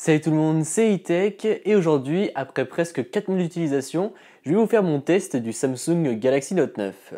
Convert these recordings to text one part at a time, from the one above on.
Salut tout le monde, c'est Itech et aujourd'hui, après presque mois d'utilisation je vais vous faire mon test du Samsung Galaxy Note 9.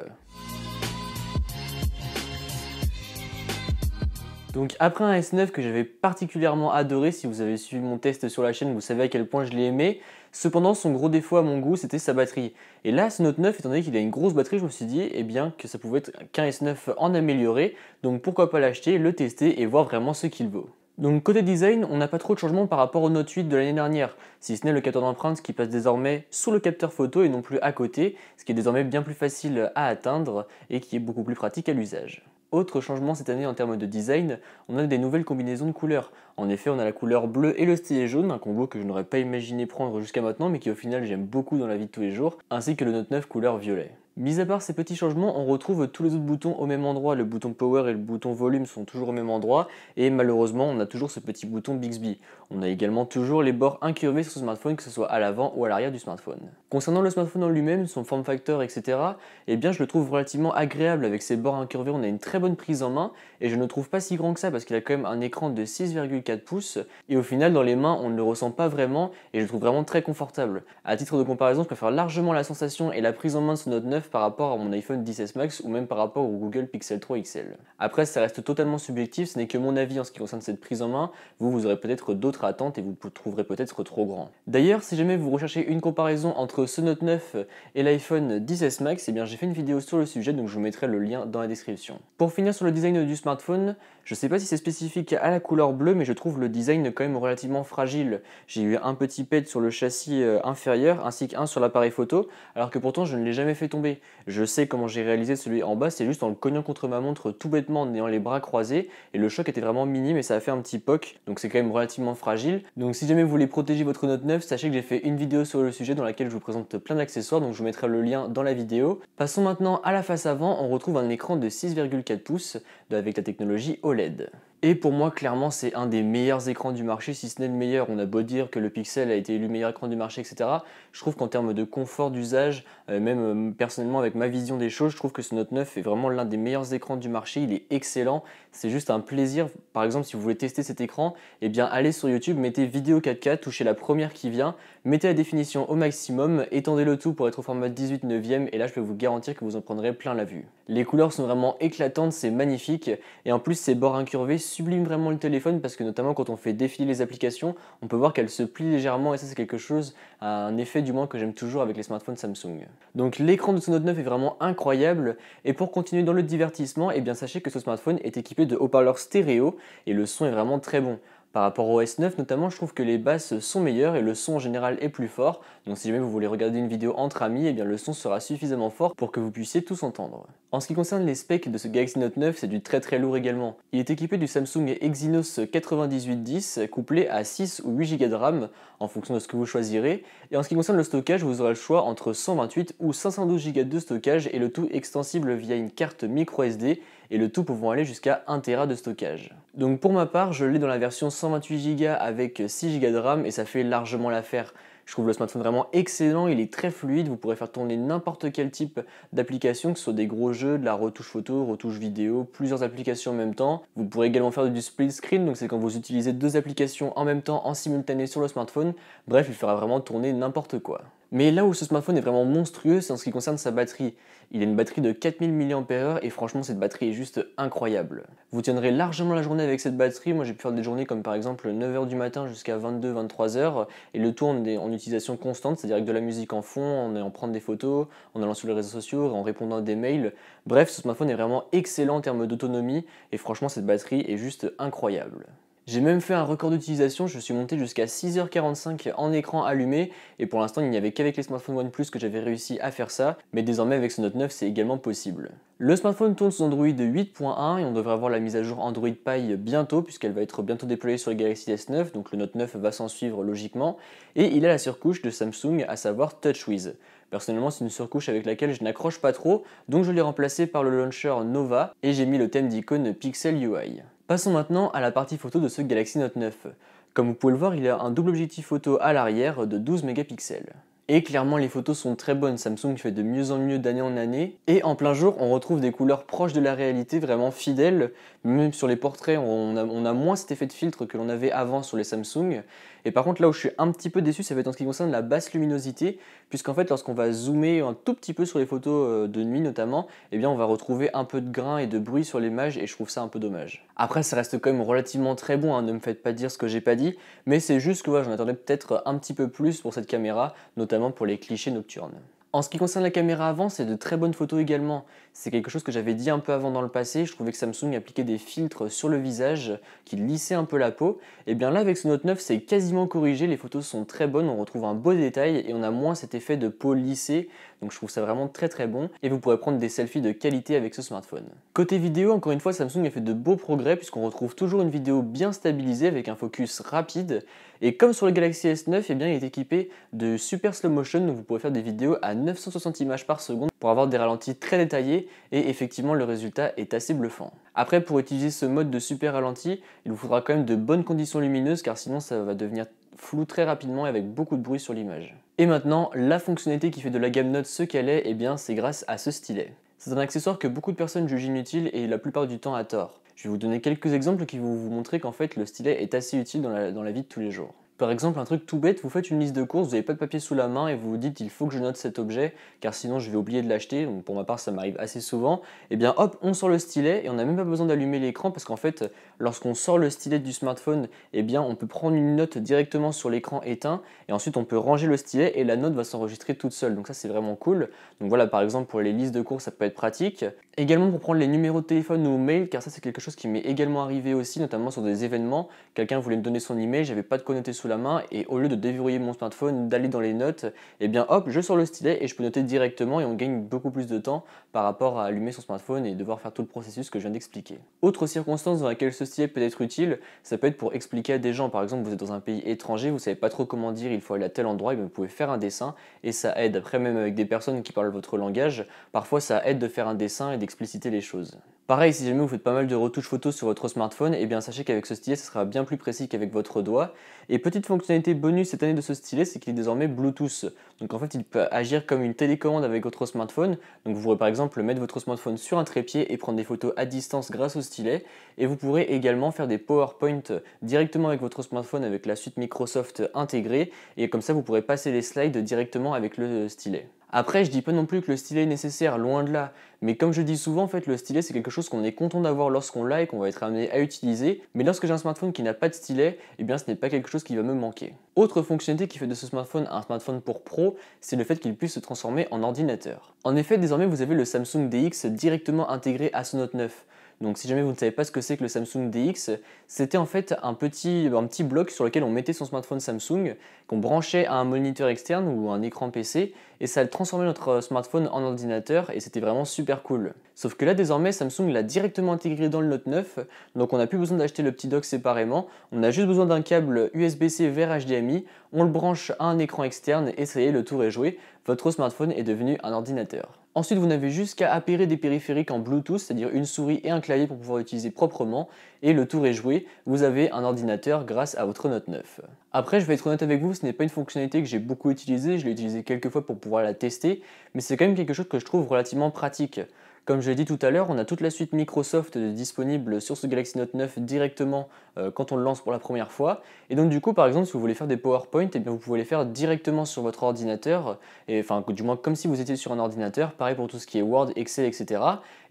Donc après un S9 que j'avais particulièrement adoré, si vous avez suivi mon test sur la chaîne, vous savez à quel point je l'ai aimé. Cependant, son gros défaut à mon goût, c'était sa batterie. Et là, ce Note 9, étant donné qu'il a une grosse batterie, je me suis dit eh bien, que ça pouvait être qu'un S9 en amélioré. Donc pourquoi pas l'acheter, le tester et voir vraiment ce qu'il vaut. Donc côté design, on n'a pas trop de changements par rapport au Note 8 de l'année dernière, si ce n'est le capteur d'empreinte qui passe désormais sous le capteur photo et non plus à côté, ce qui est désormais bien plus facile à atteindre et qui est beaucoup plus pratique à l'usage. Autre changement cette année en termes de design, on a des nouvelles combinaisons de couleurs. En effet, on a la couleur bleue et le stylet jaune, un combo que je n'aurais pas imaginé prendre jusqu'à maintenant, mais qui au final j'aime beaucoup dans la vie de tous les jours, ainsi que le Note 9 couleur violet. Mis à part ces petits changements, on retrouve tous les autres boutons au même endroit. Le bouton Power et le bouton Volume sont toujours au même endroit. Et malheureusement, on a toujours ce petit bouton Bixby. On a également toujours les bords incurvés sur ce smartphone, que ce soit à l'avant ou à l'arrière du smartphone. Concernant le smartphone en lui-même, son form factor, etc., eh bien, je le trouve relativement agréable avec ses bords incurvés. On a une très bonne prise en main. Et je ne le trouve pas si grand que ça parce qu'il a quand même un écran de 6,4 pouces. Et au final, dans les mains, on ne le ressent pas vraiment. Et je le trouve vraiment très confortable. À titre de comparaison, je préfère largement la sensation et la prise en main de ce Note 9 par rapport à mon iPhone 10s Max ou même par rapport au Google Pixel 3 XL. Après, ça reste totalement subjectif, ce n'est que mon avis en ce qui concerne cette prise en main. Vous, vous aurez peut-être d'autres attentes et vous trouverez peut-être trop grand. D'ailleurs, si jamais vous recherchez une comparaison entre ce Note 9 et l'iPhone 10s Max, eh bien j'ai fait une vidéo sur le sujet, donc je vous mettrai le lien dans la description. Pour finir sur le design du smartphone, je ne sais pas si c'est spécifique à la couleur bleue, mais je trouve le design quand même relativement fragile. J'ai eu un petit pet sur le châssis euh, inférieur, ainsi qu'un sur l'appareil photo, alors que pourtant je ne l'ai jamais fait tomber je sais comment j'ai réalisé celui en bas, c'est juste en le cognant contre ma montre tout bêtement en ayant les bras croisés et le choc était vraiment minime et ça a fait un petit poc, donc c'est quand même relativement fragile. Donc si jamais vous voulez protéger votre Note 9, sachez que j'ai fait une vidéo sur le sujet dans laquelle je vous présente plein d'accessoires, donc je vous mettrai le lien dans la vidéo. Passons maintenant à la face avant, on retrouve un écran de 6,4 pouces avec la technologie OLED. Et pour moi, clairement, c'est un des meilleurs écrans du marché, si ce n'est le meilleur. On a beau dire que le Pixel a été élu meilleur écran du marché, etc. Je trouve qu'en termes de confort d'usage, euh, même euh, personnellement avec ma vision des choses, je trouve que ce Note 9 est vraiment l'un des meilleurs écrans du marché. Il est excellent. C'est juste un plaisir. Par exemple, si vous voulez tester cet écran, eh bien, allez sur YouTube, mettez vidéo 4K, touchez la première qui vient. Mettez la définition au maximum, étendez le tout pour être au format 18 neuvième et là je peux vous garantir que vous en prendrez plein la vue. Les couleurs sont vraiment éclatantes, c'est magnifique et en plus ces bords incurvés subliment vraiment le téléphone parce que notamment quand on fait défiler les applications, on peut voir qu'elles se plient légèrement et ça c'est quelque chose, un effet du moins que j'aime toujours avec les smartphones Samsung. Donc l'écran de ce Note 9 est vraiment incroyable et pour continuer dans le divertissement, et eh bien sachez que ce smartphone est équipé de haut-parleurs stéréo et le son est vraiment très bon. Par rapport au S9 notamment, je trouve que les basses sont meilleures et le son en général est plus fort, donc si jamais vous voulez regarder une vidéo entre amis, eh bien le son sera suffisamment fort pour que vous puissiez tous entendre. En ce qui concerne les specs de ce Galaxy Note 9, c'est du très très lourd également. Il est équipé du Samsung Exynos 9810 couplé à 6 ou 8 Go de RAM en fonction de ce que vous choisirez, et en ce qui concerne le stockage, vous aurez le choix entre 128 ou 512 Go de stockage et le tout extensible via une carte micro SD et le tout pouvant aller jusqu'à 1 Tera de stockage. Donc pour ma part, je l'ai dans la version 128Go avec 6Go de RAM et ça fait largement l'affaire. Je trouve le smartphone vraiment excellent, il est très fluide, vous pourrez faire tourner n'importe quel type d'application, que ce soit des gros jeux, de la retouche photo, retouche vidéo, plusieurs applications en même temps. Vous pourrez également faire du split screen, donc c'est quand vous utilisez deux applications en même temps en simultané sur le smartphone. Bref, il fera vraiment tourner n'importe quoi. Mais là où ce smartphone est vraiment monstrueux, c'est en ce qui concerne sa batterie. Il a une batterie de 4000 mAh et franchement cette batterie est juste incroyable. Vous tiendrez largement la journée avec cette batterie, moi j'ai pu faire des journées comme par exemple 9h du matin jusqu'à 22-23h et le tout en, en utilisation constante, c'est-à-dire avec de la musique en fond, en allant prendre des photos, en allant sur les réseaux sociaux, en répondant à des mails. Bref, ce smartphone est vraiment excellent en termes d'autonomie et franchement cette batterie est juste incroyable. J'ai même fait un record d'utilisation, je suis monté jusqu'à 6h45 en écran allumé et pour l'instant il n'y avait qu'avec les smartphones OnePlus que j'avais réussi à faire ça, mais désormais avec ce Note 9 c'est également possible. Le smartphone tourne sous Android 8.1 et on devrait avoir la mise à jour Android Pie bientôt puisqu'elle va être bientôt déployée sur le Galaxy S9, donc le Note 9 va s'en suivre logiquement, et il a la surcouche de Samsung à savoir TouchWiz. Personnellement, c'est une surcouche avec laquelle je n'accroche pas trop, donc je l'ai remplacé par le launcher Nova et j'ai mis le thème d'icône Pixel UI. Passons maintenant à la partie photo de ce Galaxy Note 9. Comme vous pouvez le voir, il a un double objectif photo à l'arrière de 12 mégapixels. Et clairement, les photos sont très bonnes. Samsung fait de mieux en mieux d'année en année. Et en plein jour, on retrouve des couleurs proches de la réalité, vraiment fidèles. Même sur les portraits, on a, moins cet effet de filtre que l'on avait avant sur les Samsung. Et par contre, là où je suis un petit peu déçu, ça va être en ce qui concerne la basse luminosité, puisqu'en fait, lorsqu'on va zoomer un tout petit peu sur les photos euh, de nuit notamment, eh bien, on va retrouver un peu de grain et de bruit sur l'image, et je trouve ça un peu dommage. Après, ça reste quand même relativement très bon, hein, ne me faites pas dire ce que j'ai pas dit, mais c'est juste que j'en attendais peut-être un petit peu plus pour cette caméra, notamment pour les clichés nocturnes. En ce qui concerne la caméra avant, c'est de très bonnes photos également. C'est quelque chose que j'avais dit un peu avant dans le passé. Je trouvais que Samsung appliquait des filtres sur le visage qui lissaient un peu la peau. Et eh bien là, avec ce Note 9, c'est quasiment corrigé. Les photos sont très bonnes, on retrouve un beau détail et on a moins cet effet de peau lissée. Donc je trouve ça vraiment très très bon. Et vous pourrez prendre des selfies de qualité avec ce smartphone. Côté vidéo, encore une fois, Samsung a fait de beaux progrès puisqu'on retrouve toujours une vidéo bien stabilisée avec un focus rapide. Et comme sur le Galaxy S9, eh bien, il est équipé de super slow motion, donc vous pourrez faire des vidéos à 960 images par seconde pour avoir des ralentis très détaillés et effectivement le résultat est assez bluffant. Après pour utiliser ce mode de super ralenti, il vous faudra quand même de bonnes conditions lumineuses car sinon ça va devenir flou très rapidement et avec beaucoup de bruit sur l'image. Et maintenant, la fonctionnalité qui fait de la gamme Note ce qu'elle est, eh bien c'est grâce à ce stylet. C'est un accessoire que beaucoup de personnes jugent inutile et la plupart du temps à tort. Je vais vous donner quelques exemples qui vont vous montrer qu'en fait le stylet est assez utile dans la vie de tous les jours. Par exemple, un truc tout bête, vous faites une liste de courses, vous n'avez pas de papier sous la main et vous vous dites il faut que je note cet objet car sinon je vais oublier de l'acheter. Donc pour ma part, ça m'arrive assez souvent. Et eh bien hop, on sort le stylet et on n'a même pas besoin d'allumer l'écran parce qu'en fait, lorsqu'on sort le stylet du smartphone, et eh bien on peut prendre une note directement sur l'écran éteint et ensuite on peut ranger le stylet et la note va s'enregistrer toute seule. Donc ça, c'est vraiment cool. Donc voilà, par exemple, pour les listes de courses, ça peut être pratique. Également pour prendre les numéros de téléphone ou mail car ça, c'est quelque chose qui m'est également arrivé aussi, notamment sur des événements. Quelqu'un voulait me donner son email, j'avais pas de connoté sous main et au lieu de déverrouiller mon smartphone, d'aller dans les notes, et eh bien hop, je sors le stylet et je peux noter directement et on gagne beaucoup plus de temps par rapport à allumer son smartphone et devoir faire tout le processus que je viens d'expliquer. Autre circonstance dans laquelle ce stylet peut être utile, ça peut être pour expliquer à des gens, par exemple vous êtes dans un pays étranger, vous savez pas trop comment dire il faut aller à tel endroit, et eh bien vous pouvez faire un dessin et ça aide. Après même avec des personnes qui parlent votre langage, parfois ça aide de faire un dessin et d'expliciter les choses. Pareil, si jamais vous faites pas mal de retouches photos sur votre smartphone, et eh bien sachez qu'avec ce stylet, ce sera bien plus précis qu'avec votre doigt. Et petite fonctionnalité bonus cette année de ce stylet, c'est qu'il est désormais Bluetooth. Donc en fait, il peut agir comme une télécommande avec votre smartphone. Donc vous pourrez par exemple mettre votre smartphone sur un trépied et prendre des photos à distance grâce au stylet. Et vous pourrez également faire des PowerPoint directement avec votre smartphone avec la suite Microsoft intégrée. Et comme ça, vous pourrez passer les slides directement avec le stylet. Après, je dis pas non plus que le stylet est nécessaire, loin de là. Mais comme je dis souvent, en fait, le stylet c'est quelque chose qu'on est content d'avoir lorsqu'on l'a et qu'on va être amené à utiliser. Mais lorsque j'ai un smartphone qui n'a pas de stylet, eh bien ce n'est pas quelque chose qui va me manquer. Autre fonctionnalité qui fait de ce smartphone un smartphone pour pro, c'est le fait qu'il puisse se transformer en ordinateur. En effet, désormais vous avez le Samsung DX directement intégré à ce Note 9. Donc si jamais vous ne savez pas ce que c'est que le Samsung DX, c'était en fait un petit, petit bloc sur lequel on mettait son smartphone Samsung, qu'on branchait à un moniteur externe ou un écran PC, et ça transformait notre smartphone en ordinateur, et c'était vraiment super cool. Sauf que là désormais Samsung l'a directement intégré dans le Note 9, donc on n'a plus besoin d'acheter le petit dock séparément, on a juste besoin d'un câble USB-C vers HDMI, on le branche à un écran externe, et ça y est, le tour est joué, votre smartphone est devenu un ordinateur. Ensuite, vous n'avez juste qu'à appairer des périphériques en Bluetooth, c'est-à-dire une souris et un clavier pour pouvoir utiliser proprement, et le tour est joué, vous avez un ordinateur grâce à votre Note 9. Après, je vais être honnête avec vous, ce n'est pas une fonctionnalité que j'ai beaucoup utilisée, je l'ai utilisée quelques fois pour pouvoir la tester, mais c'est quand même quelque chose que je trouve relativement pratique. Comme je l'ai dit tout à l'heure, on a toute la suite Microsoft disponible sur ce Galaxy Note 9 directement euh, quand on le lance pour la première fois. Et donc du coup, par exemple, si vous voulez faire des PowerPoint, eh bien, vous pouvez les faire directement sur votre ordinateur, et, enfin du moins comme si vous étiez sur un ordinateur, pareil pour tout ce qui est Word, Excel, etc.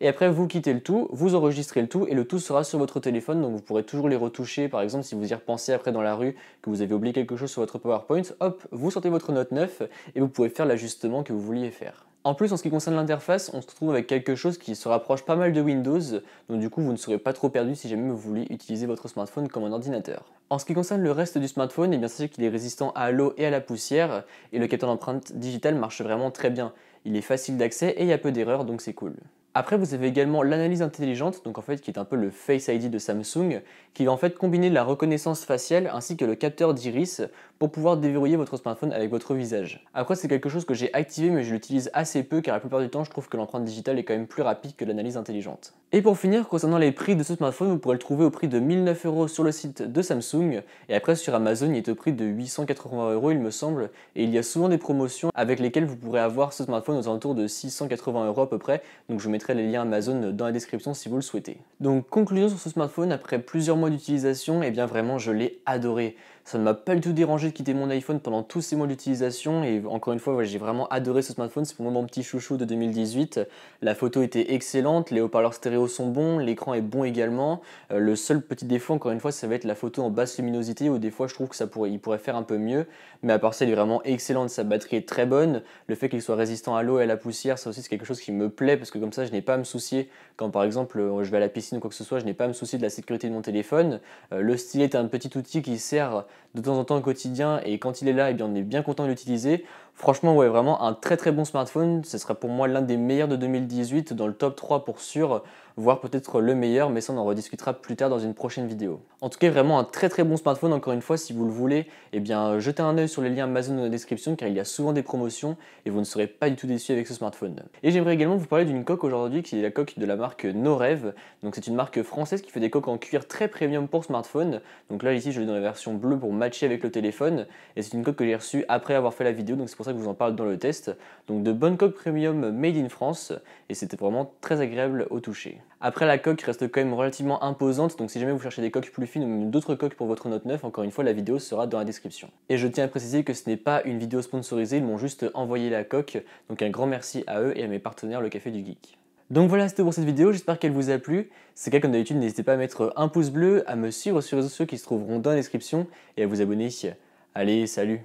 Et après, vous quittez le tout, vous enregistrez le tout, et le tout sera sur votre téléphone, donc vous pourrez toujours les retoucher, par exemple, si vous y repensez après dans la rue, que vous avez oublié quelque chose sur votre PowerPoint, hop, vous sortez votre Note 9, et vous pouvez faire l'ajustement que vous vouliez faire. En plus, en ce qui concerne l'interface, on se retrouve avec quelque chose qui se rapproche pas mal de Windows, donc du coup vous ne serez pas trop perdu si jamais vous voulez utiliser votre smartphone comme un ordinateur. En ce qui concerne le reste du smartphone, eh bien sachez qu'il est résistant à l'eau et à la poussière, et le capteur d'empreinte digitale marche vraiment très bien. Il est facile d'accès et il y a peu d'erreurs, donc c'est cool. Après, vous avez également l'analyse intelligente, donc en fait qui est un peu le Face ID de Samsung, qui va en fait combiner la reconnaissance faciale ainsi que le capteur d'iris pour pouvoir déverrouiller votre smartphone avec votre visage. Après, c'est quelque chose que j'ai activé mais je l'utilise assez peu car la plupart du temps, je trouve que l'empreinte digitale est quand même plus rapide que l'analyse intelligente. Et pour finir, concernant les prix de ce smartphone, vous pourrez le trouver au prix de 1.900€ euros sur le site de Samsung, et après sur Amazon, il est au prix de 880 euros, il me semble, et il y a souvent des promotions avec lesquelles vous pourrez avoir ce smartphone aux alentours de 680 euros à peu près, donc je vous mettrai les liens Amazon dans la description si vous le souhaitez. Donc conclusion sur ce smartphone, après plusieurs mois d'utilisation, et eh bien vraiment je l'ai adoré. Ça ne m'a pas du tout dérangé de quitter mon iPhone pendant tous ces mois d'utilisation et encore une fois, j'ai vraiment adoré ce smartphone. C'est pour moi mon petit chouchou de 2018. La photo était excellente, les haut-parleurs stéréo sont bons, l'écran est bon également. Euh, le seul petit défaut, encore une fois, ça va être la photo en basse luminosité où des fois je trouve que ça pourrait, il pourrait faire un peu mieux. Mais à part ça, il est vraiment excellent. Sa batterie est très bonne. Le fait qu'il soit résistant à l'eau et à la poussière, ça aussi c'est quelque chose qui me plaît parce que comme ça, je n'ai pas à me soucier quand par exemple euh, je vais à la piscine ou quoi que ce soit, je n'ai pas à me soucier de la sécurité de mon téléphone. Euh, le stylet est un petit outil qui sert de temps en temps au quotidien et quand il est là, et eh bien, on est bien content de l'utiliser. Franchement, ouais, vraiment un très très bon smartphone. Ce sera pour moi l'un des meilleurs de 2018, dans le top 3 pour sûr, voire peut-être le meilleur, mais ça on en rediscutera plus tard dans une prochaine vidéo. En tout cas, vraiment un très très bon smartphone, encore une fois, si vous le voulez, eh bien jetez un oeil sur les liens Amazon dans la description, car il y a souvent des promotions, et vous ne serez pas du tout déçu avec ce smartphone. Et j'aimerais également vous parler d'une coque aujourd'hui, qui est la coque de la marque Norev. Donc c'est une marque française qui fait des coques en cuir très premium pour smartphone. Donc là, ici, je l'ai dans la version bleue pour matcher avec le téléphone, et c'est une coque que j'ai reçue après avoir fait la vidéo, donc c'est pour ça que je vous en parle dans le test. Donc de bonnes coques premium made in France et c'était vraiment très agréable au toucher. Après la coque reste quand même relativement imposante donc si jamais vous cherchez des coques plus fines ou même d'autres coques pour votre Note 9, encore une fois la vidéo sera dans la description. Et je tiens à préciser que ce n'est pas une vidéo sponsorisée, ils m'ont juste envoyé la coque donc un grand merci à eux et à mes partenaires le Café du Geek. Donc voilà, c'était pour cette vidéo, j'espère qu'elle vous a plu. C'est cas comme d'habitude, n'hésitez pas à mettre un pouce bleu, à me suivre sur les réseaux sociaux qui se trouveront dans la description et à vous abonner. Allez, salut